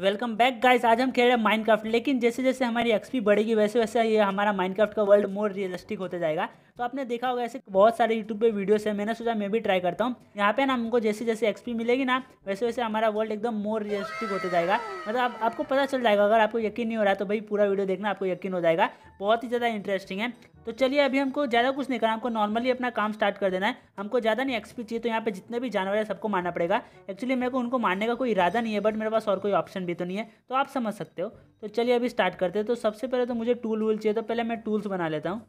Welcome back guys आज हम खेल रहे हैं माइनक्राफ्ट लेकिन जैसे जैसे हमारी एक्सपी बढ़ेगी वैसे वैसे ये हमारा माइनक्राफ्ट का वर्ल्ड मोर रियलिस्टिक होता जाएगा तो आपने देखा होगा ऐसे बहुत सारे यूट्यूब पे वीडियोस है मैंने सोचा मैं भी ट्राई करता हूँ यहाँ पे ना हमको जैसे जैसे एक्सपी मिलेगी ना वैसे वैसे हमारा वर्ल्ड एकदम मोर रियलिस्टिक होता जाएगा मतलब आप, आपको पता चल जाएगा अगर आपको यकीन नहीं हो रहा तो भाई पूरा वीडियो देखना आपको यकीन हो जाएगा बहुत ही ज़्यादा इंटरेस्टिंग है तो चलिए अभी हमको ज़्यादा कुछ नहीं करना हमको नॉर्मली अपना काम स्टार्ट कर देना है हमको ज़्यादा नहीं एक्सपी चाहिए तो यहाँ पे जितने भी जानवर है सबको मारना पड़ेगा एक्चुअली मेरे को उनको मारने का कोई इरादा नहीं है बट मेरे पास और कोई ऑप्शन भी तो नहीं है तो आप समझ सकते हो तो चलिए अभी स्टार्ट करते हैं तो सबसे पहले तो मुझे टूल वूल चाहिए तो पहले मैं टूल्स बना लेता हूँ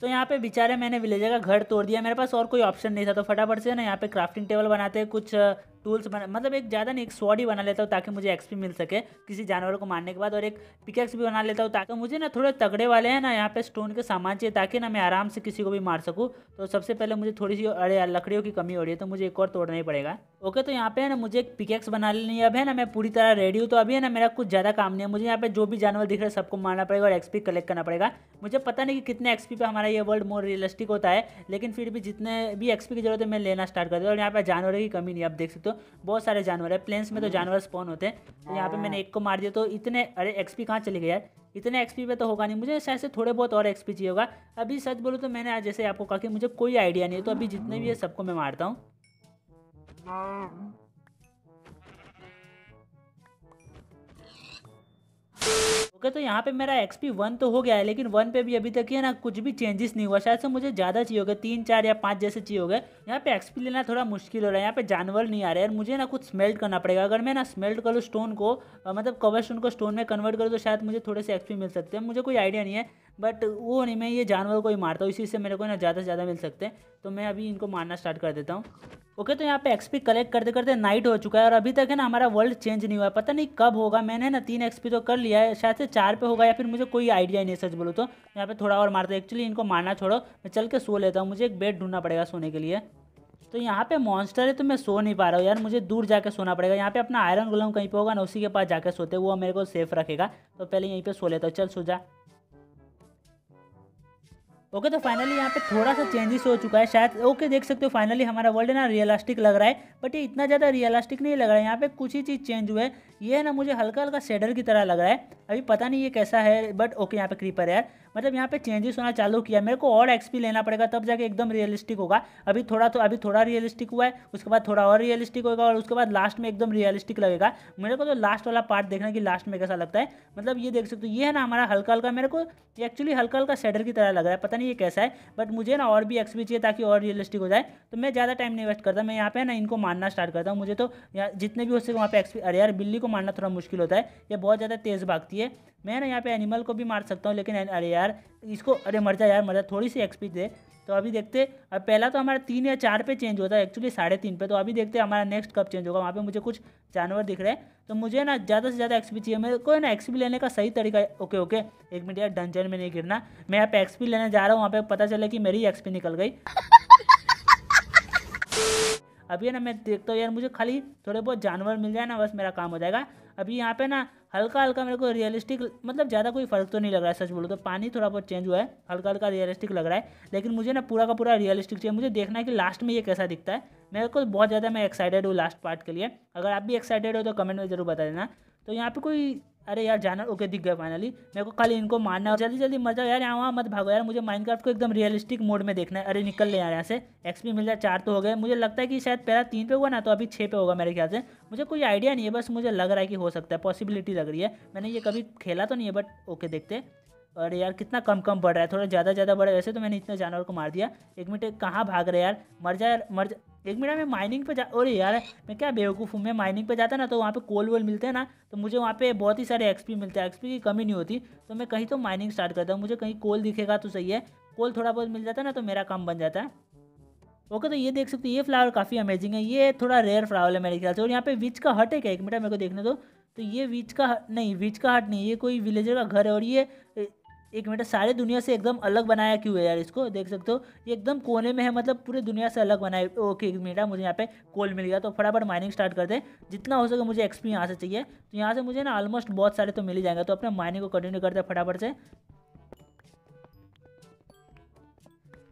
तो यहाँ पे बेचारे मैंने विलेजर का घर तोड़ दिया मेरे पास और कोई ऑप्शन नहीं था तो फटाफट से ना यहाँ पे क्राफ्टिंग टेबल बनाते हैं कुछ टूल्स बना मतलब एक ज़्यादा नहीं एक स्वॉड ही बना लेता हूँ ताकि मुझे एक्सपी मिल सके किसी जानवर को मारने के बाद और एक पिकेक्स भी बना लेता हूँ ताकि मुझे ना थोड़े तगड़े वाले हैं ना यहाँ पे स्टोन के सामान चाहिए ताकि ना मैं आराम से किसी को भी मार सकूँ तो सबसे पहले मुझे थोड़ी सी अरे लकड़ियों की कमी हो रही है तो मुझे एक और तोड़ना ही पड़ेगा ओके तो यहाँ पे है ना मुझे एक पिकेक्स बना लेनी अब है ना मैं पूरी तरह रेडी हूँ तो अभी है ना मेरा कुछ ज़्यादा काम नहीं है मुझे यहाँ पे जो भी जानवर दिख रहा है सबको मारना पड़ेगा और एक्सपी कलेक्ट करना पड़ेगा मुझे पता नहीं कि कितने एक्सपी पे हमारा ये वर्ल्ड मोर रियलिस्टिक होता है लेकिन फिर भी जितने भी एक्सपी की जरूरत है मैं लेना स्टार्ट कर दिया और यहाँ पर जानवरों की कमी नहीं आप देख सकते हो बहुत सारे जानवर है प्लेन्स में तो हम्म। जानवर स्पॉन होते हैं तो यहाँ पे हाँ। मैंने एक को मार दिया तो इतने अरे एक्सपी कहाँ चले गया इतने एक्सपी पे तो होगा नहीं मुझे शायद से थोड़े बहुत और एक्सपी चाहिए होगा अभी सच बोलूँ तो मैंने आज जैसे आपको कहा कि मुझे कोई आइडिया नहीं है तो अभी जितने भी है हम्म। सबको मैं मारता हूँ हाँ। ओके तो यहाँ पे मेरा एक्सपी वन तो हो गया है लेकिन वन पे भी अभी तक ये ना कुछ भी चेंजेस नहीं हुआ शायद से मुझे ज़्यादा चाहिए होगा तीन चार या पाँच जैसे चाहिए होगा यहाँ पे एक्सपी लेना थोड़ा मुश्किल हो रहा है यहाँ पे जानवर नहीं आ रहे और मुझे ना कुछ स्मेल्ट करना पड़ेगा अगर मैं ना स्मेल्ट करूँ स्टोन को मतलब कवर स्टोन को स्टोन में कन्वर्ट करूँ तो शायद मुझे थोड़े से एक्सपी मिल सकते हैं मुझे कोई आइडिया नहीं है बट वो नहीं मैं ये जानवर को ही मारता हूँ इसी से मेरे को ना ज़्यादा से ज़्यादा मिल सकते हैं तो मैं अभी इनको मारना स्टार्ट कर देता हूँ ओके तो यहाँ पे एक्सपी कलेक्ट करते करते नाइट हो चुका है और अभी तक है ना हमारा वर्ल्ड चेंज नहीं हुआ पता नहीं कब होगा मैंने ना तीन एक्सपी तो कर लिया है शायद से चार पे होगा या फिर मुझे कोई आइडिया नहीं सच बोलो तो यहाँ पे थोड़ा और मारते एक्चुअली इनको मारना छोड़ो मैं चल के सो लेता हूँ मुझे एक बेड ढूंढना पड़ेगा सोने के लिए तो यहाँ पे मॉन्स्टर है तो मैं सो नहीं पा रहा हूँ यार मुझे दूर जाके सोना पड़ेगा यहाँ पे अपना आयरन गुलाम कहीं पे होगा ना उसी के पास जाके सोते वो मेरे को सेफ रखेगा तो पहले यहीं पे सो लेता हूँ चल सो जा ओके तो फाइनली यहाँ पे थोड़ा सा चेंजेस हो चुका है शायद ओके देख सकते हो फाइनली हमारा वर्ल्ड है ना रियलिस्टिक लग रहा है बट ये इतना ज़्यादा रियलिस्टिक नहीं लग रहा है यहाँ पे कुछ ही चीज़ चेंज हुआ है ये है ना मुझे हल्का हल्का शेडर की तरह लग रहा है अभी पता नहीं ये कैसा है बट ओके यहाँ पे क्रीपर है यार मतलब यहाँ पे चेंजेस होना चालू किया मेरे को और एक्सपी लेना पड़ेगा तब जाके एकदम रियलिस्टिक होगा अभी थोड़ा तो थो, अभी थोड़ा रियलिस्टिक हुआ है उसके बाद थोड़ा और रियलिस्टिक होगा और उसके बाद लास्ट में एकदम रियलिस्टिक लगेगा मेरे को तो लास्ट वाला पार्ट देखना कि लास्ट में कैसा लगता है मतलब ये देख सकते हो ये है ना हमारा हल्का हल्का मेरे को एक्चुअली हल्का हल्का सेडर की तरह लग रहा है पता नहीं ये कैसा है बट मुझे ना और भी एक्सपी चाहिए ताकि और रियलिस्टिक हो जाए तो मैं ज़्यादा टाइम नहीं वेस्ट करता मैं यहाँ पे ना इनको मारना स्टार्ट करता हूँ मुझे तो जितने भी हो सके वहाँ पे एक्सपी अरे यार बिल्ली को मारना थोड़ा मुश्किल होता है ये बहुत ज़्यादा तेज़ भागती है मैं ना यहाँ पे एनिमल को भी मार सकता हूँ लेकिन अरे यार इसको अरे मर जा यार मर जा थोड़ी सी एक्सपी दे तो अभी देखते अब पहला तो हमारा तीन या चार पे चेंज होता है एक्चुअली साढ़े तीन पे तो अभी देखते हमारा नेक्स्ट कब चेंज होगा वहाँ पे मुझे कुछ जानवर दिख रहे हैं तो मुझे ना ज़्यादा से ज़्यादा एक्सपी चाहिए मेरे को ना एक्सपी लेने का सही तरीका है ओके ओके एक मिनट यार डंजन में नहीं गिरना मैं यहाँ पे एक्सपी लेने जा रहा हूँ वहाँ पे पता चले कि मेरी एक्सपी निकल गई अभी ना मैं देखता हूँ यार मुझे खाली थोड़े बहुत जानवर मिल जाए ना बस मेरा काम हो जाएगा अभी यहाँ पे ना हल्का हल्का मेरे को रियलिस्टिक मतलब ज़्यादा कोई फर्क तो नहीं लग रहा है सच बोलो तो पानी थोड़ा बहुत चेंज हुआ है हल्का हल्का रियलिस्टिक लग रहा है लेकिन मुझे ना पूरा का पूरा रियलिस्टिक चाहिए मुझे देखना है कि लास्ट में ये कैसा दिखता है मेरे को बहुत ज़्यादा मैं एक्साइटेड हूँ लास्ट पार्ट के लिए अगर आप भी एक्साइटेड हो तो कमेंट में ज़रूर बता देना तो यहाँ पर कोई अरे यार जाना ओके दिख गया फाइनली मेरे को कल इनको मारना है जल्दी जल्दी मर जाओ यार यहाँ वहाँ मत भागो यार मुझे माइनक्राफ्ट को एकदम रियलिस्टिक मोड में देखना है अरे निकल ले यार यहाँ से एक्सपी मिल जाए चार तो हो गए मुझे लगता है कि शायद पहला तीन पे हुआ ना तो अभी छः पे होगा मेरे ख्याल से मुझे कोई आइडिया नहीं है बस मुझे लग रहा है कि हो सकता है पॉसिबिलिटी लग रही है मैंने ये कभी खेला तो नहीं है बट ओके देखते और यार कितना कम कम बढ़ रहा है थोड़ा ज़्यादा ज़्यादा बढ़ रहा है वैसे तो मैंने इतने जानवर को मार दिया एक मिनट कहाँ भाग रहे यार मर जा यार मर जा एक मिनट मैं माइनिंग पे जा अरे यार मैं क्या बेवकूफ़ हूँ मैं माइनिंग पे जाता ना तो वहाँ पे कोल वोल मिलते हैं ना तो मुझे वहाँ पे बहुत ही सारे एक्सपी मिलते हैं एक्सपी की कमी नहीं होती तो मैं कहीं तो माइनिंग स्टार्ट करता हूँ मुझे कहीं कोल दिखेगा तो सही है कोल थोड़ा बहुत मिल जाता ना तो मेरा काम बन जाता है ओके तो ये देख सकते ये फ्लावर काफ़ी अमेजिंग है ये थोड़ा रेयर फ्लावर है मेरे ख्याल से और यहाँ पे विच का हट है क्या एक मिनट मेरे को देखने दो तो ये विच का नहीं विच का हट नहीं ये कोई विलेजर का घर है और ये एक मिनट सारी दुनिया से एकदम अलग बनाया क्यों है यार इसको देख सकते हो ये एकदम कोने में है मतलब पूरे दुनिया से अलग बनाया ओके एक मिनट हाँ, मुझे यहाँ पे कोल मिल गया तो फटाफट माइनिंग स्टार्ट करते हैं जितना हो सके मुझे एक्सपी यहाँ से चाहिए तो यहाँ से मुझे ना ऑलमोस्ट बहुत सारे तो मिल ही जाएंगे तो अपने माइनिंग को कंटिन्यू करते हैं फटाफट से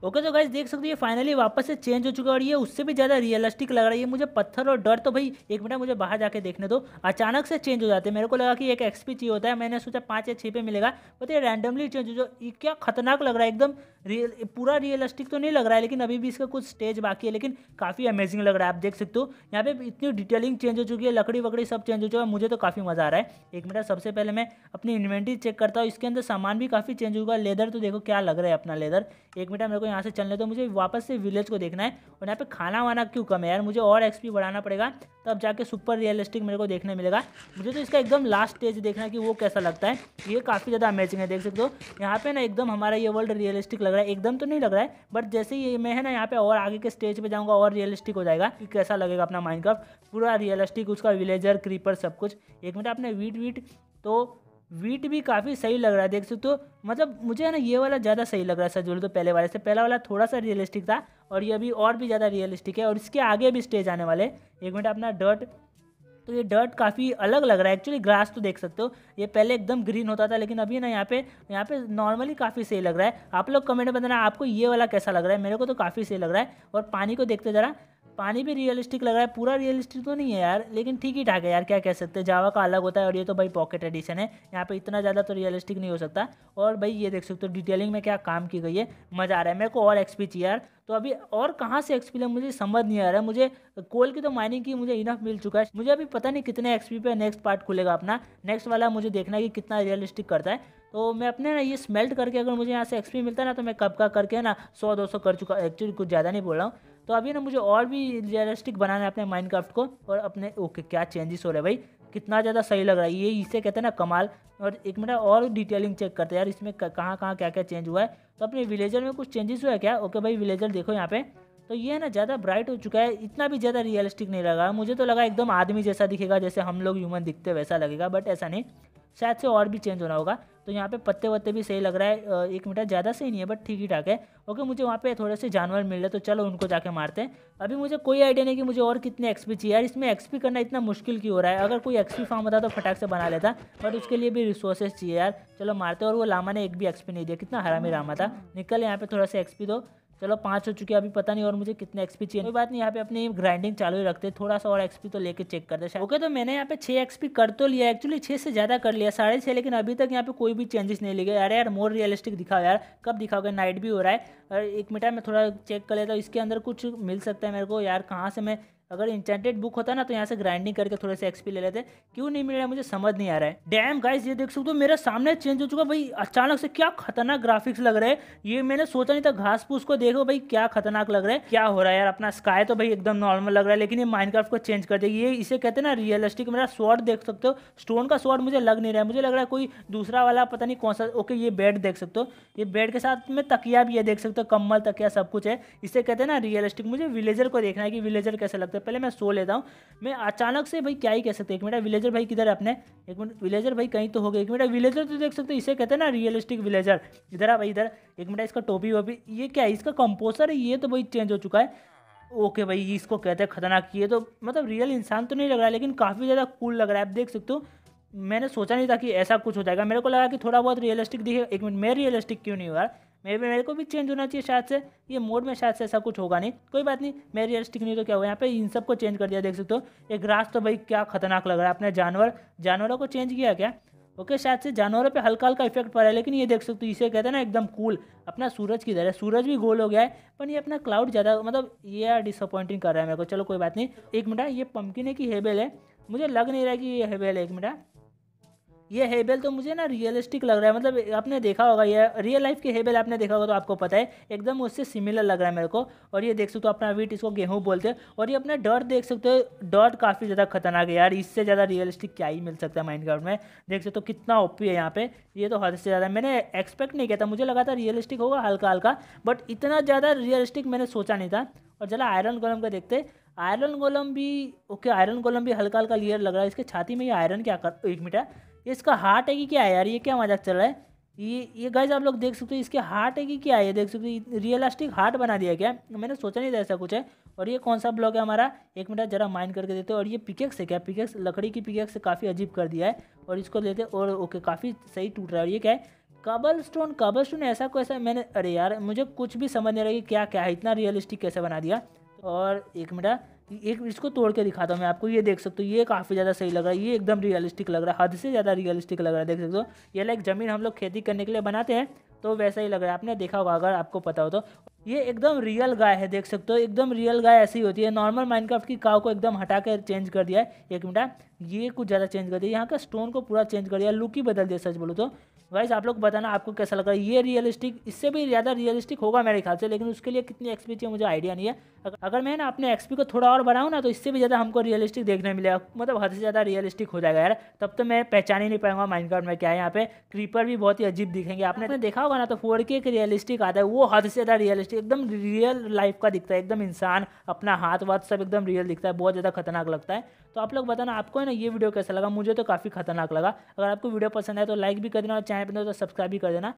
ओके तो गाइज देख सकते हो ये फाइनली वापस से चेंज हो चुका है और ये उससे भी ज़्यादा रियलिस्टिक लग रहा है ये मुझे पत्थर और डर तो भाई एक मिनट मुझे बाहर जाके देखने दो अचानक से चेंज हो जाते हैं मेरे को लगा कि एक एक्सपी चाहिए होता है मैंने सोचा पाँच या छः पे मिलेगा बट ये रैंडमली चेंज हो जो क्या खतरनाक लग रहा है एकदम रियल पूरा रियलिस्टिक तो नहीं लग रहा है लेकिन अभी भी इसका कुछ स्टेज बाकी है लेकिन काफ़ी अमेजिंग लग रहा है आप देख सकते हो यहाँ पे इतनी डिटेलिंग चेंज हो चुकी है लकड़ी वकड़ी सब चेंज हो चुका है मुझे तो काफ़ी मज़ा आ रहा है एक मिनट सबसे पहले मैं अपनी इन्वेंट्री चेक करता हूँ इसके अंदर सामान भी काफ़ी चेंज होगा लेदर तो देखो क्या लग रहा है अपना लेदर एक मिनट मेरे को को यहाँ से चलने तो मुझे वापस से विलेज को देखना है और यहाँ पे खाना वाना क्यों कम है यार मुझे और एक्सपी बढ़ाना पड़ेगा तब जाके सुपर रियलिस्टिक मेरे को देखने मिलेगा मुझे तो इसका एकदम लास्ट स्टेज देखना है कि वो कैसा लगता है ये काफ़ी ज़्यादा अमेजिंग है देख सकते हो यहाँ पे ना एकदम हमारा ये वर्ल्ड रियलिस्टिक लग रहा है एकदम तो नहीं लग रहा है बट जैसे ही मैं है ना यहाँ पे और आगे के स्टेज पर जाऊँगा और रियलिस्टिक हो जाएगा कि कैसा लगेगा अपना माइंड पूरा रियलिस्टिक उसका विलेजर क्रीपर सब कुछ एक मिनट आपने वीट वीट तो वीट भी काफ़ी सही लग रहा है देख सकते हो मतलब मुझे है ना ये वाला ज़्यादा सही लग रहा है सर तो पहले वाले से पहला वाला थोड़ा सा रियलिस्टिक था और ये अभी और भी ज़्यादा रियलिस्टिक है और इसके आगे भी स्टेज आने वाले एक मिनट अपना डर्ट तो ये डर्ट काफ़ी अलग लग रहा है एक्चुअली ग्रास तो देख सकते हो ये पहले एकदम ग्रीन होता था लेकिन अभी ना यहाँ पे यहाँ पे नॉर्मली काफ़ी सही लग रहा है आप लोग कमेंट में बताना आपको ये वाला कैसा लग रहा है मेरे को तो काफ़ी सही लग रहा है और पानी को देखते ज़रा पानी भी रियलिस्टिक लग रहा है पूरा रियलिस्टिक तो नहीं है यार लेकिन ठीक ही ठाक है यार क्या कह सकते हैं जावा का अलग होता है और ये तो भाई पॉकेट एडिशन है यहाँ पे इतना ज़्यादा तो रियलिस्टिक नहीं हो सकता और भाई ये देख सकते हो डिटेलिंग में क्या काम की गई है मज़ा आ रहा है मेरे को और एक्सपी चाहिए यार तो अभी और कहाँ से एक्सपी ले मुझे समझ नहीं आ रहा है मुझे कोल की तो माइनिंग की मुझे इनफ मिल चुका है मुझे अभी पता नहीं कितने एक्सपी पे नेक्स्ट पार्ट खुलेगा अपना नेक्स्ट वाला मुझे देखना है कि कितना रियलिस्टिक करता है तो मैं अपने ना ये स्मेल्ट करके अगर मुझे यहाँ से एक्सपी मिलता है ना तो मैं कब का करके ना सौ दो सौ कर चुका एक्चुअली कुछ ज़्यादा नहीं बोल रहा हूँ तो अभी ना मुझे और भी रियलिस्टिक बनाना है अपने माइंड को और अपने ओके क्या चेंजेस हो रहे भाई कितना ज़्यादा सही लग रहा है ये इसे कहते हैं ना कमाल और एक मिनट और डिटेलिंग चेक करते हैं यार इसमें कहाँ कहाँ क्या क्या चेंज हुआ है तो अपने विलेजर में कुछ चेंजेस हुआ है क्या ओके भाई विलेजर देखो यहाँ पे तो ये ना ज़्यादा ब्राइट हो चुका है इतना भी ज़्यादा रियलिस्टिक नहीं लगा मुझे तो लगा एकदम आदमी जैसा दिखेगा जैसे हम लोग ह्यूमन दिखते वैसा लगेगा बट ऐसा नहीं शायद से और भी चेंज होना होगा तो यहाँ पे पत्ते वत्ते भी सही लग रहा है एक मीटर ज़्यादा सही नहीं है बट ठीक ही ठाक है ओके मुझे वहाँ पे थोड़े से जानवर मिल रहे तो चलो उनको जाके मारते हैं अभी मुझे कोई आइडिया नहीं कि मुझे और कितने एक्सपी चाहिए यार इसमें एक्सपी करना इतना मुश्किल क्यों हो रहा है अगर कोई एक्सपी फार्म होता तो फटाक से बना लेता बट उसके लिए भी रिसोर्सेज चाहिए यार चलो मारते और वो लामा ने एक भी एक्सपी नहीं दिया कितना हरामी रामा था निकल यहाँ पर थोड़ा सा एक्सपी दो चलो पाँच हो चुके अभी पता नहीं और मुझे कितने एक्सपी चाहिए कोई बात नहीं यहाँ पे अपनी ग्राइंडिंग चालू ही रखते थोड़ा सा और एक्सपी तो लेके चेक करते हैं ओके तो मैंने यहाँ पे छः एक्सपी कर तो लिया एक्चुअली छः से ज़्यादा कर लिया साढ़े छः लेकिन अभी तक यहाँ पे कोई भी चेंजेस नहीं लिखे यार यार मोर रियलिस्टिक दिखाओ यार कब दिखाओगे नाइट भी हो रहा है और एक मिनट में थोड़ा चेक कर लेता हूँ इसके अंदर कुछ मिल सकता है मेरे को यार कहाँ से मैं अगर इंटेंटेड बुक होता ना तो यहाँ से ग्राइंडिंग करके थोड़े से एक्सपी ले लेते क्यों नहीं मिल रहा है मुझे समझ नहीं आ रहा है डैम गाइस ये देख सकते हो मेरा सामने चेंज हो चुका भाई अचानक से क्या खतरनाक ग्राफिक्स लग रहे हैं ये मैंने सोचा नहीं था घास फूस को देखो भाई क्या खतरनाक लग रहा है क्या हो रहा है यार अपना स्काय तो भाई एकदम नॉर्मल लग रहा है लेकिन ये माइंड को चेंज कर देगी ये इसे कहते ना रियलिस्टिक मेरा शॉर्ट देख सकते हो स्टोन का शॉर्ट मुझे लग नहीं रहा है मुझे लग रहा है कोई दूसरा वाला पता नहीं कौन सा ओके ये बेड देख सकते हो ये बेड के साथ में तकिया भी है देख सकते हो कम्बल तकिया सब कुछ है इसे कहते ना रियलिस्टिक मुझे विलेजर को देखना है कि विलेजर कैसे लगता है सकते तो हैं पहले मैं सो लेता हूँ मैं अचानक से भाई क्या ही कह सकते एक मिनट विलेजर भाई किधर है अपने एक मिनट विलेजर भाई कहीं तो हो गए एक मिनट विलेजर तो देख सकते इसे कहते हैं ना रियलिस्टिक विलेजर इधर आ भाई इधर एक मिनट इसका टोपी वोपी ये क्या है इसका कंपोजर है ये तो भाई चेंज हो चुका है ओके भाई इसको कहते हैं खतरनाक ये तो मतलब रियल इंसान तो नहीं लग रहा है लेकिन काफ़ी ज़्यादा कूल लग रहा है आप देख सकते हो मैंने सोचा नहीं था कि ऐसा कुछ हो जाएगा मेरे को लगा कि थोड़ा बहुत रियलिस्टिक दिखेगा एक मिनट मैं रियलिस्टिक क्यों नहीं हुआ मेरे मेरे को भी चेंज होना चाहिए शायद से ये मोड में शायद से ऐसा कुछ होगा नहीं कोई बात नहीं मेरी रियलिस्टिक नहीं तो क्या होगा यहाँ पे इन सब को चेंज कर दिया देख सकते हो ये ग्रास तो भाई क्या खतरनाक लग रहा है अपने जानवर जानवरों को चेंज किया क्या ओके शायद से जानवरों पे हल्का हल्का इफेक्ट पड़ा है लेकिन ये देख सकते हो इसे कहते हैं ना एकदम कूल अपना सूरज की तरह सूरज भी गोल हो गया है पर ये अपना क्लाउड ज़्यादा मतलब ये डिसअपॉइंटिंग कर रहा है मेरे को चलो कोई बात नहीं एक मिनट हाँ, ये पम्पकिन की हेबेल है मुझे लग नहीं रहा है कि ये हेबेल है एक मिनट हाँ। ये हेबेल तो मुझे ना रियलिस्टिक लग रहा है मतलब आपने देखा होगा ये रियल लाइफ के हेबेल आपने देखा होगा तो आपको पता है एकदम उससे सिमिलर लग रहा है मेरे को और ये देख सकते हो अपना वीट इसको गेहूँ बोलते हैं और ये अपना डॉट देख सकते हो डॉट काफ़ी ज़्यादा खतरनाक है यार इससे ज़्यादा रियलिस्टिक क्या ही मिल सकता है माइंड में देख सकते हो कितना ओपी है यहाँ पे ये तो हद से ज़्यादा मैंने एक्सपेक्ट नहीं किया था मुझे लगा था रियलिस्टिक होगा हल्का हल्का बट इतना ज़्यादा रियलिस्टिक मैंने सोचा नहीं था और जरा आयरन गोलम का देखते आयरन गोलम भी ओके आयरन गोलम भी हल्का हल्का लियर लग रहा है इसके छाती में ये आयरन क्या कर एक मिनट है ये इसका हार्ट है कि क्या है यार ये क्या मजाक चल रहा है ये ये गाइज आप लोग देख सकते हो इसके हार्ट है कि क्या है ये देख सकते हो रियलिस्टिक हार्ट बना दिया क्या मैंने सोचा नहीं था ऐसा कुछ है और ये कौन सा ब्लॉग है हमारा एक मिनट जरा माइंड करके देते हो और ये पिकेक्स है क्या पिकेक्स लकड़ी की पिकेक्स से काफ़ी अजीब कर दिया है और इसको लेते और ओके काफ़ी सही टूट रहा है और ये क्या है कबल स्टोन कबल स्टोन ऐसा कोई ऐसा मैंने अरे यार मुझे कुछ भी समझ नहीं रहा कि क्या क्या है इतना रियलिस्टिक कैसे बना दिया और एक मिनट एक इसको तोड़ के दिखाता हूँ मैं आपको ये देख सकते हो ये काफ़ी ज़्यादा सही लग रहा है ये एकदम रियलिस्टिक लग रहा है हद से ज़्यादा रियलिस्टिक लग रहा है देख सकते हो ये लाइक ज़मीन हम लोग खेती करने के लिए बनाते हैं तो वैसा ही लग रहा है आपने देखा होगा अगर आपको पता हो तो ये एकदम रियल गाय है देख सकते हो एकदम रियल गाय ऐसी होती है नॉर्मल माइनक्राफ्ट की काव को एकदम हटा कर चेंज कर दिया है एक मिनट हाँ, ये कुछ ज़्यादा चेंज कर दिया यहाँ का स्टोन को पूरा चेंज कर दिया लुक ही बदल दिया सच बोलो तो वाइस आप लोग बताना आपको कैसा लगा ये रियलिस्टिक इससे भी ज़्यादा रियलिस्टिक होगा मेरे ख्याल से लेकिन उसके लिए कितनी एक्सपी चाहिए मुझे आइडिया नहीं है अगर मैं ना अपने एक्सपी को थोड़ा और बढ़ाऊँ ना तो इससे भी ज़्यादा हमको रियलिस्टिक देखने मिलेगा मतलब हद से ज़्यादा रियलिस्टिक हो जाएगा यार तब तो मैं पहचान ही नहीं पाऊंगा माइंड में क्या है यहाँ पे क्रीपर भी बहुत ही अजीब दिखेंगे आपने तो देखा होगा ना तो फोर के एक रियलिस्टिक आता है वो हद से ज़्यादा रियलिस्टिक एकदम रियल लाइफ का दिखता है एकदम इंसान अपना हाथ वाथ सब एकदम रियल दिखता है बहुत ज़्यादा खतरनाक लगता है तो आप लोग बताना आपको है ना ये वीडियो कैसा लगा मुझे तो काफ़ी खतरनाक लगा अगर आपको वीडियो पसंद है तो लाइक भी कर देना और चैनल पर तो सब्सक्राइब भी कर देना